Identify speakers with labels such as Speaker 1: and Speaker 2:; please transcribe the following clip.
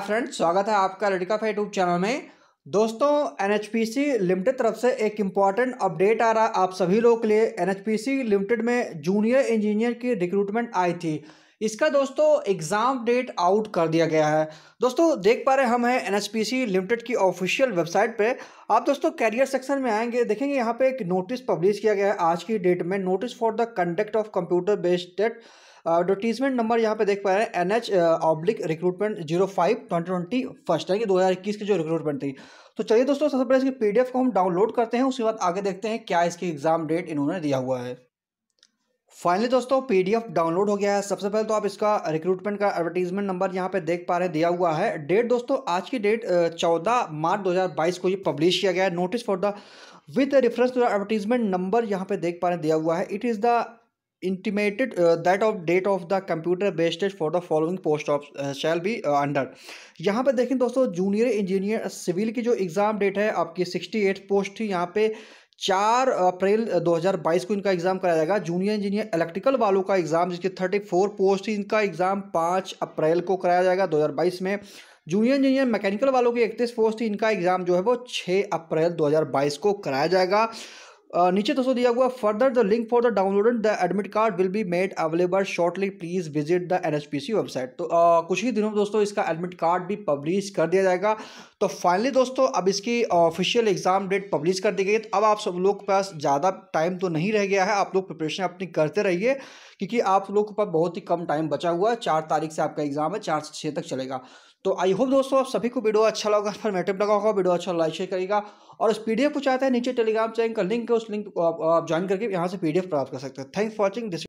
Speaker 1: friends स्वागत है आपका लड़का फाइट यूट्यूब चैनल में दोस्तों एनएचपीसी लिमिटेड तरफ से एक इम्पॉर्टेंट अपडेट आ रहा आप सभी लोगों के लिए एनएचपीसी लिमिटेड में जूनियर इंजीनियर की रिक्रूटमेंट आई थी इसका दोस्तों एग्ज़ाम डेट आउट कर दिया गया है दोस्तों देख पा रहे हम हैं एनएचपीसी लिमिटेड की ऑफिशियल वेबसाइट पे आप दोस्तों कैरियर सेक्शन में आएंगे देखेंगे यहाँ पे एक नोटिस पब्लिश किया गया है आज की डेट में notice for the conduct of computer based date advertisement number यहाँ पे देख पा रहे हैं N H oblique recruitment zero five twenty twenty first यानी कि दो हज़ार इक्कीस की जो रिक्रूटमेंट थी तो चलिए दोस्तों सबसे पहले इसकी पीडीएफ को हम डाउनलोड करते हैं उसके बाद आगे देखते हैं क्या इसकी एग्ज़ाम डेट इन्होंने दिया हुआ है फाइनली दोस्तों पीडीएफ डाउनलोड हो गया है सबसे पहले तो आप इसका रिक्रूटमेंट का एडवर्टीजमेंट नंबर यहाँ पे देख पा रहे हैं दिया हुआ है डेट दोस्तों आज की डेट 14 मार्च 2022 को ये पब्लिश किया गया है notice for the with reference to the advertisement number यहाँ पे देख पा रहे हैं दिया हुआ है it is the intimated that of date of the computer computer for the following post of shall be under यहाँ पर देखें दोस्तों जूनियर इंजीनियर सिविल की जो एग्ज़ाम डेट है आपकी सिक्सटी एट पोस्ट थी यहाँ पे चार अप्रैल 2022 को इनका एग्ज़ाम कराया जाएगा जूनियर इंजीनियर इलेक्ट्रिकल वालों का एग्ज़ाम जिसके 34 पोस्ट इनका एग्ज़ाम पाँच अप्रैल को कराया जाएगा 2022 में जूनियर इंजीनियर मैकेनिकल वालों की इकतीस पोस्ट इनका एग्ज़ाम जो है वो छः अप्रैल 2022 को कराया जाएगा नीचे दोस्तों दिया हुआ further the link for the downloaded the admit card will be made available shortly please visit the NHPC website तो आ, कुछ ही दिनों में दोस्तों इसका एडमिट कार्ड भी पब्लिश कर दिया जाएगा तो फाइनली दोस्तों अब इसकी ऑफिशियल एग्ज़ाम डेट पब्लिश कर दी गई है तो अब आप सब लोग के पास ज़्यादा टाइम तो नहीं रह गया है आप लोग प्रिपरेशन अपनी करते रहिए क्योंकि आप लोग के पास बहुत ही कम टाइम बचा हुआ है चार तारीख से आपका एग्ज़ाम है चार से छः तक चलेगा तो आई होप दोस्तों आप सभी को वीडियो अच्छा लगा इन्फॉर्मेटिव लगा होगा वीडियो अच्छा लाइक शेयर करेगा और उस पीडीएफ को चाहते हैं नीचे टेलीग्राम चैनल का लिंक है उस लिंक को आप, ज्वाइन करके यहाँ से पीडीएफ प्राप्त कर सकते हैं थैंक्स फॉर वॉचिंग दिस